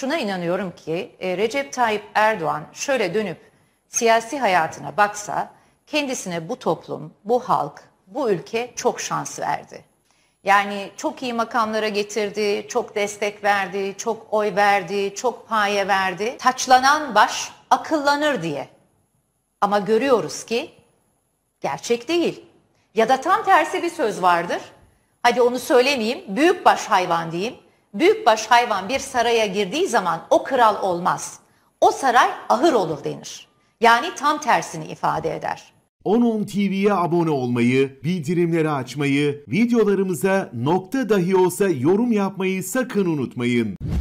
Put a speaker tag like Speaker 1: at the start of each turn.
Speaker 1: şuna inanıyorum ki e, Recep Tayyip Erdoğan şöyle dönüp siyasi hayatına baksa kendisine bu toplum, bu halk, bu ülke çok şans verdi. Yani çok iyi makamlara getirdi, çok destek verdi, çok oy verdi, çok paye verdi. Taçlanan baş akıllanır diye. Ama görüyoruz ki gerçek değil. Ya da tam tersi bir söz vardır. Hadi onu söylemeyeyim, büyük baş hayvan diyeyim büyükbaş hayvan bir saraya girdiği zaman o kral olmaz. O saray ahır olur denir. Yani tam tersini ifade eder.
Speaker 2: 10.10 TV'ye abone olmayı, bildirimleri açmayı, videolarımıza nokta dahi olsa yorum yapmayı sakın unutmayın.